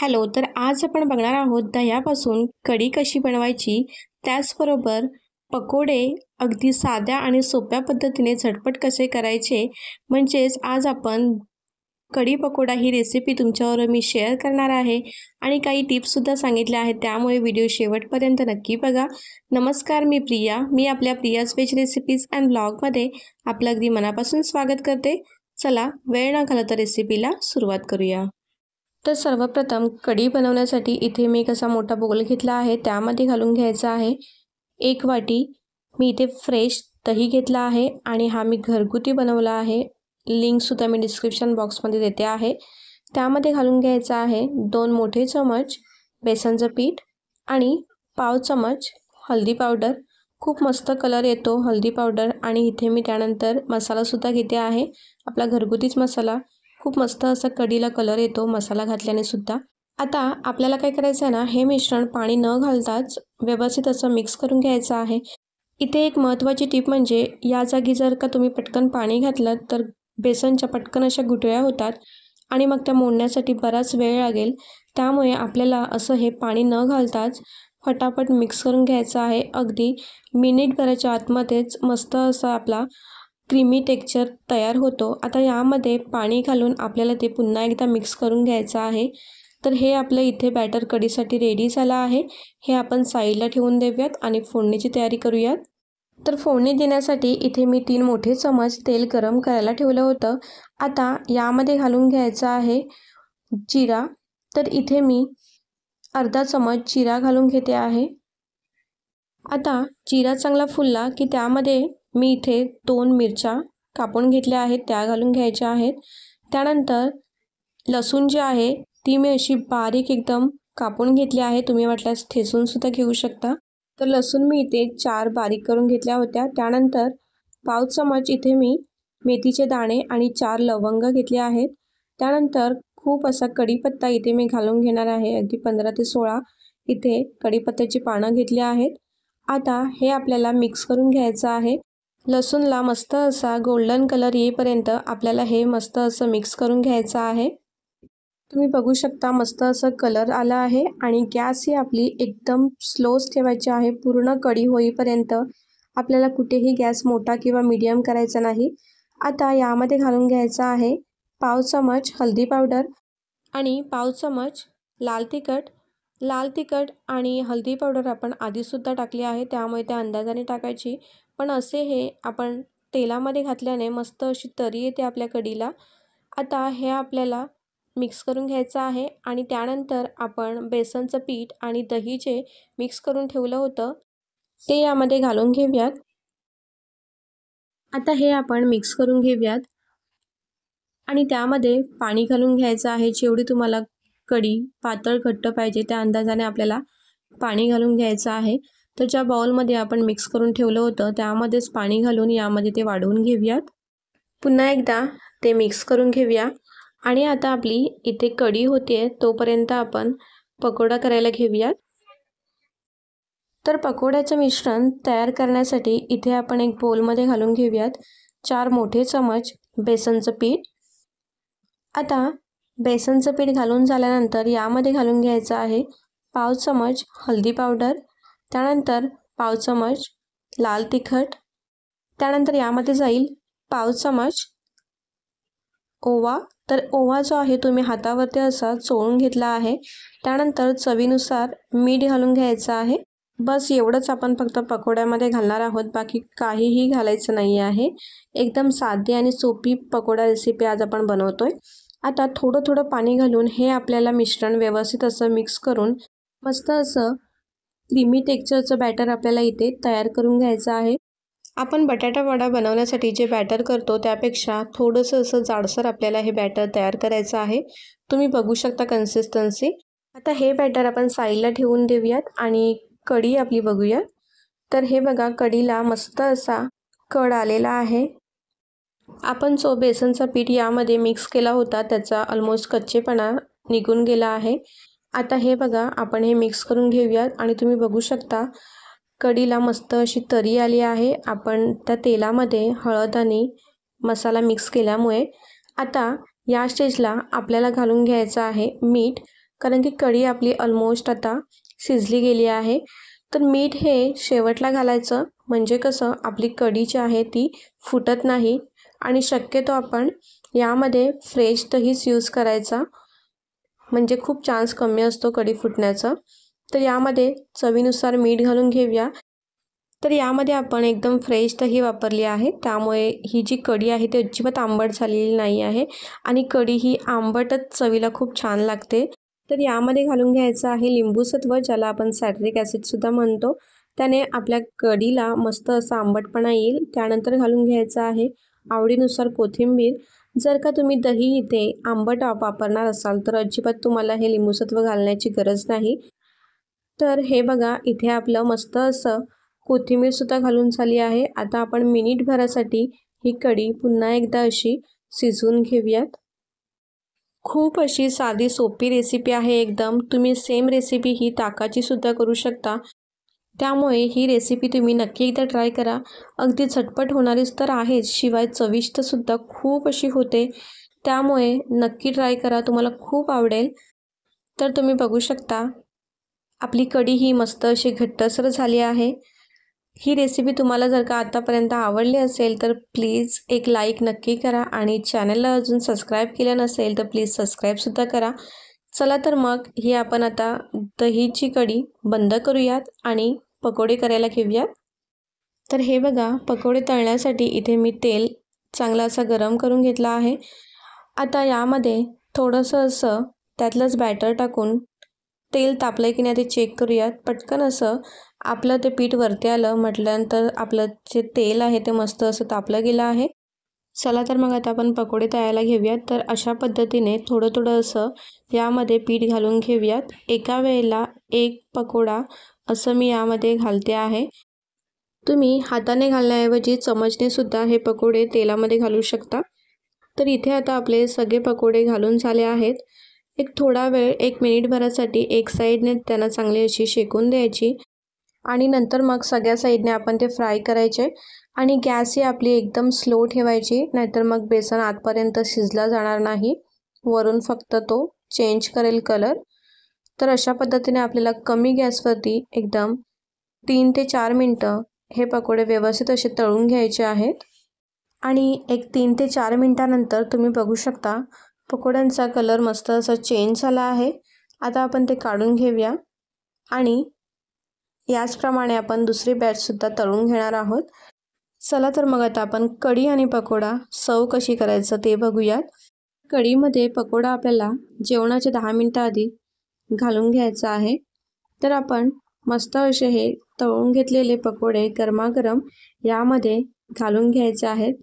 hello तर आज आपण बघणार आहोत दह्यापासून कढी कशी बनवायची त्याचबरोबर पकोडे अगदी साध्या आणि सोप्या पद्धतीने झटपट कसे करायचे म्हणजेच आज आपण कढी पकोडा ही रेसिपी तुमच्यावर मी शेअर करणार आहे आणि काही टिप्ससुद्धा सांगितल्या आहेत त्यामुळे व्हिडिओ शेवटपर्यंत नक्की बघा नमस्कार मी प्रिया मी आपल्या प्रियाज वेज रेसिपीज अँड ब्लॉगमध्ये आपलं अगदी मनापासून स्वागत करते चला वेळ न घालवता रेसिपीला सुरुवात करूया तर सर्वप्रथम कढी बनवण्यासाठी इथे मी एक असा मोठा बोगल घेतला आहे त्यामध्ये घालून घ्यायचा आहे एक वाटी मी इथे फ्रेश दही घेतला आहे आणि हा मी घरगुती बनवला आहे लिंकसुद्धा मी डिस्क्रिप्शन बॉक्समध्ये देते आहे त्यामध्ये घालून घ्यायचा आहे दोन मोठे चमच बेसनचं पीठ आणि पाव चमच हळदी पावडर खूप मस्त कलर येतो हल्दी पावडर आणि इथे मी त्यानंतर मसालासुद्धा घेते आहे आपला घरगुतीच मसाला खूप मस्त असा कडीला कलर येतो मसाला घातल्याने सुद्धा आता आपल्याला काय करायचं आहे ना हे मिश्रण पाणी न घालताच व्यवस्थित असं मिक्स करून घ्यायचं आहे इथे एक महत्त्वाची टीप म्हणजे या जागी जर का तुम्ही पटकन पाणी घातलं तर बेसनच्या पटकन अशा गुठळ्या होतात आणि मग त्या मोडण्यासाठी बराच वेळ लागेल त्यामुळे आपल्याला असं हे पाणी न घालताच फटाफट मिक्स करून घ्यायचं आहे अगदी मिनिटभराच्या आतमध्येच मस्त असा आपला क्रीमी टेक्चर तयार होतो आता यामध्ये पाणी घालून आपल्याला ते पुन्हा एकदा मिक्स करून घ्यायचं आहे तर हे आपलं इथे बॅटर कढीसाठी रेडी झालं आहे हे आपण साईडला ठेवून देऊयात आणि फोडणीची तयारी करूयात तर फोडणी देण्यासाठी इथे मी तीन मोठे चमच तेल गरम करायला ठेवलं होतं आता यामध्ये घालून घ्यायचं आहे जिरा तर इथे मी अर्धा चमच जिरा घालून घेते आहे आता जिरा चांगला फुलला की त्यामध्ये मी इथे दोन मिरच्या कापून घेतल्या आहेत त्या घालून घ्यायच्या आहेत त्यानंतर लसूण जे आहे ती मी अशी बारीक एकदम कापून घेतली आहे तुम्ही म्हटल्यास ठेसूनसुद्धा घेऊ शकता तर लसूण मी इथे चार बारीक करून घेतल्या होत्या त्यानंतर पाव चमच इथे मी मेथीचे दाणे आणि चार लवंग घेतले आहेत त्यानंतर खूप असा कढीपत्ता इथे मी घालून घेणार आहे अगदी पंधरा ते सोळा इथे कढीपत्त्याची पानं घेतली आहेत आता हे आपल्याला मिक्स करून घ्यायचं आहे लसूणला मस्त असा गोल्डन कलर येईपर्यंत आपल्याला हे मस्त असं मिक्स करून घ्यायचं आहे तुम्ही बघू शकता मस्त असं कलर आला आहे आणि गॅस ही आपली एकदम स्लोच ठेवायची आहे पूर्ण कडी होईपर्यंत आपल्याला कुठेही गॅस मोठा किंवा मीडियम करायचा नाही आता यामध्ये घालून घ्यायचा आहे पाव चमच हल्दी पावडर आणि पाव चमच लाल तिखट लाल तिखट आणि हल्दी पावडर आपण आधीसुद्धा टाकली आहे त्यामुळे त्या अंदाजाने टाकायची पण असे हे आपण तेलामध्ये घातल्याने मस्त अशी तरी येते आपल्या कढीला आता हे आपल्याला मिक्स करून घ्यायचं आहे आणि त्यानंतर आपण बेसनचं पीठ आणि दही जे मिक्स करून ठेवलं होतं ते यामध्ये घालून घेऊयात आता हे आपण मिक्स करून घेऊयात आणि त्यामध्ये पाणी घालून घ्यायचं आहे जेवढी तुम्हाला कढी पातळ घट्ट पाहिजे त्या अंदाजाने आपल्याला पाणी घालून घ्यायचं आहे तर ज्या बाउलमध्ये आपण मिक्स करून ठेवलं होतं त्यामध्येच पाणी घालून यामध्ये ते वाढवून घेऊयात पुन्हा एकदा ते मिक्स करून घेऊया आणि आता आपली इथे कढी होते तोपर्यंत आपण पकोडा करायला घेऊयात तर पकोड्याचं मिश्रण तयार करण्यासाठी इथे आपण एक बोलमध्ये घालून घेऊयात चार मोठे चमच बेसनचं पीठ आता बेसनचं पीठ घालून झाल्यानंतर यामध्ये घालून घ्यायचं आहे पाव चमच हळदी पावडर त्यानंतर पाव चमच लाल तिखट त्यानंतर यामध्ये जाईल पाव चमच ओवा तर ओवा जो आहे तुम्ही हातावरती असा चोळून घेतला आहे त्यानंतर चवीनुसार मीठ घालून घ्यायचं आहे बस एवढंच आपण फक्त पकोड्यामध्ये घालणार आहोत बाकी काहीही घालायचं नाही आहे एकदम साधी आणि सोपी पकोडा रेसिपी आज आपण बनवतो आता थोडं थोडं पाणी घालून हे आपल्याला मिश्रण व्यवस्थित असं मिक्स करून मस्त असं क्रीमी टेक्चरचं बॅटर आपल्याला इथे तयार करून घ्यायचं आहे आपण बटाटा वडा बनवण्यासाठी जे बॅटर करतो त्यापेक्षा थोडंसं असं जाडसर आपल्याला हे बॅटर तयार करायचं आहे तुम्ही बघू शकता कन्सिस्टन्सी आता हे बॅटर आपण साईडला ठेवून देऊयात आणि कढी आपली बघूया तर हे बघा कढीला मस्त असा कड आलेला आहे आपण जो बेसनचा पीठ यामध्ये मिक्स केला होता त्याचा ऑलमोस्ट कच्चेपणा निघून गेला आहे आता हे बघा आपण हे मिक्स करून घेऊयात आणि तुम्ही बघू शकता कढीला मस्त अशी तरी आली आहे आपण त्या तेलामध्ये हळद आणि मसाला मिक्स केल्यामुळे आता या स्टेजला आपल्याला घालून घ्यायचं आहे मीठ कारण की कढी आपली ऑलमोस्ट आता शिजली गेली आहे तर मीठ हे शेवटला घालायचं म्हणजे कसं आपली कढी जी आहे ती फुटत नाही आणि शक्यतो आपण यामध्ये फ्रेश दहीच यूज करायचा म्हणजे खूप चान्स कमी असतो कढी फुटण्याचा तर यामध्ये चवीनुसार मीठ घालून घेऊया तर यामध्ये आपण एकदम फ्रेश दही वापरली आहे त्यामुळे ही जी कढी आहे ती अजिबात आंबट झालेली नाही आहे आणि कढी ही आंबटच चवीला खूप छान लागते तर यामध्ये घालून घ्यायचं आहे लिंबूसत्व ज्याला आपण सॅट्रिक ॲसिडसुद्धा म्हणतो त्याने आपल्या कढीला मस्त असा आंबटपणा येईल त्यानंतर घालून घ्यायचं आहे आवडीनुसार कोथिंबीर जर का तुम्ही दही इथे आंबट वापरणार असाल तर अजिबात तुम्हाला हे लिंबूसत्व घालण्याची गरज नाही तर हे बघा इथे आपलं मस्त असं कोथिंबीरसुद्धा घालून झाली आहे आता आपण मिनिटभरासाठी ही कढी पुन्हा एकदा अशी शिजवून घेऊयात खूप अशी साधी सोपी रेसिपी आहे एकदम तुम्ही सेम रेसिपी ही ताकाची ताकाचीसुद्धा करू शकता त्यामुळे ही रेसिपी तुम्ही नक्की एकदा ट्राय करा अगदी झटपट होणारीच तर आहेच शिवाय चविष्टसुद्धा खूप अशी होते त्यामुळे नक्की ट्राय करा तुम्हाला खूप आवडेल तर तुम्ही बघू शकता आपली कढी ही मस्त अशी घट्टसर झाली आहे ही रेसिपी तुम्हाला जर का आतापर्यंत आवडली असेल तर प्लीज एक लाईक नक्की करा आणि चॅनलला अजून सबस्क्राईब केलं नसेल तर प्लीज सबस्क्राईबसुद्धा करा चला तर मग ही आपण आता दहीची कढी बंद करूयात आणि पकोडे करायला घेऊयात तर हे बघा पकोडे तळण्यासाठी इथे मी तेल चांगला असा गरम करून घेतला आहे आता यामध्ये थोडंसं असं त्यातलंच बॅटर टाकून तेल तापलं की नाही ते चेक करूयात पटकन असं आपलं ते पीठ वरती आलं म्हटल्यानंतर आपलं जे तेल आहे ते मस्त असं तापलं गेलं आहे चला तर मग आता आपण पकोडे तळायला घेऊयात तर अशा पद्धतीने थोडं थोडं असं यामध्ये पीठ घालून घेऊयात एका वेळेला एक पकोडा असं मी यामध्ये घालते आहे तुम्ही हाताने घालण्याऐवजी चमचनेसुद्धा हे पकोडे तेलामध्ये घालू शकता तर इथे आता आपले सगळे पकोडे घालून झाले आहेत एक थोडा वेळ एक मिनिटभरासाठी एक साईडने त्यांना चांगली अशी शेकून द्यायची आणि नंतर मग सगळ्या साईडने आपण ते फ्राय करायचे आणि गॅस ही आपली एकदम स्लो ठेवायची नाहीतर मग बेसन आतपर्यंत शिजला जाणार नाही वरून फक्त तो चेंज करेल कलर तर अशा पद्धतीने आपल्याला कमी गॅसवरती एकदम तीन ते चार मिनटं हे पकोडे व्यवस्थित असे तळून घ्यायचे आहेत आणि एक तीन ते चार मिनटानंतर तुम्ही बघू शकता पकोड्यांचा कलर मस्त असा चेंज झाला आहे आता आपण ते काढून घेऊया आणि याचप्रमाणे आपण दुसरी बॅचसुद्धा तळून घेणार आहोत चला तर मग आता आपण कढी आणि पकोडा सव कशी करायचं ते बघूयात कढीमध्ये पकोडा आपल्याला जेवणाच्या दहा मिनटं आधी घालून घ्यायचं आहे तर आपण मस्त असे हे तळून घेतलेले पकोडे गरमागरम यामध्ये घालून घ्यायचे आहेत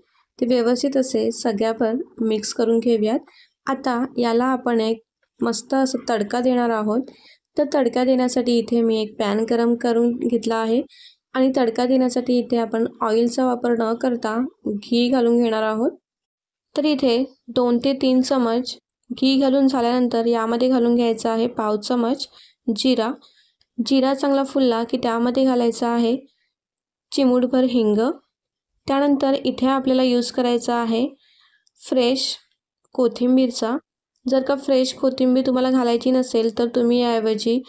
ते व्यवस्थित असे सगळ्यावर मिक्स करून घेऊयात आता याला आपण एक मस्त असं तडका देणार आहोत तर तडका देण्यासाठी इथे मी एक पॅन गरम करून घेतला आहे आणि तडका देण्यासाठी इथे आपण ऑइलचा वापर न करता घी घालून घेणार आहोत तर इथे दोन ते तीन चमच घी घालून झाल्यानंतर यामध्ये घालून घ्यायचं आहे पाव चमच जिरा जिरा चांगला फुलला की त्यामध्ये घालायचा आहे चिमूटभर हिंग त्यानंतर इथे आपल्याला यूज करायचा आहे फ्रेश कोथिंबीरचा जर का फ्रेश कोथिंबीर तुम्हाला घालायची नसेल तर तुम्ही याऐवजी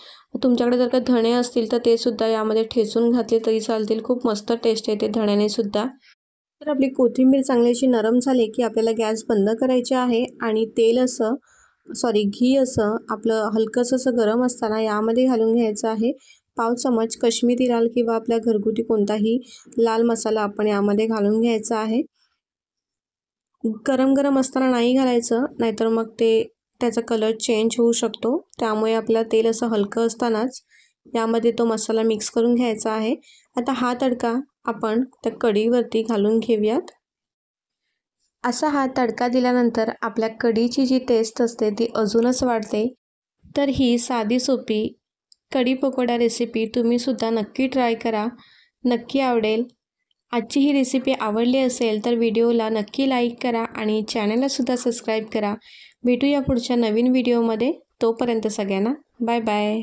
तुमच्याकडे जर का धणे असतील तर ते सुद्धा यामध्ये ठेचून घातले तरी चालतील खूप मस्त टेस्ट येते सुद्धा तर आपली कोथिंबीर चांगली अशी नरम झाली की आपल्याला गॅस बंद करायची आहे आणि तेल असं सॉरी घी असं आपलं हलकंसं असं गरम असताना यामध्ये घालून घ्यायचं आहे पाव चमच कश्मीरी लाल किंवा आपल्या घरगुती कोणताही लाल मसाला आपण यामध्ये घालून घ्यायचा आहे गरम गरम असताना नाही घालायचं नाहीतर मग ते त्याचा कलर चेंज होऊ शकतो त्यामुळे आपलं तेल असं हलकं असतानाच यामध्ये तो मसाला मिक्स करून घ्यायचा आहे आता हा तडका आपण त्या कढीवरती घालून घेऊयात असा हा तडका दिल्यानंतर आपल्या कढीची जी टेस्ट असते ती अजूनच वाढते तर ही साधी सोपी कढी पकोडा रेसिपी तुम्हीसुद्धा नक्की ट्राय करा नक्की आवडेल आजची ही रेसिपी आवडली असेल तर व्हिडिओला नक्की लाईक करा आणि चॅनललासुद्धा सबस्क्राईब करा भेटूया पुढच्या नवीन व्हिडिओमध्ये तोपर्यंत सगळ्यांना बाय बाय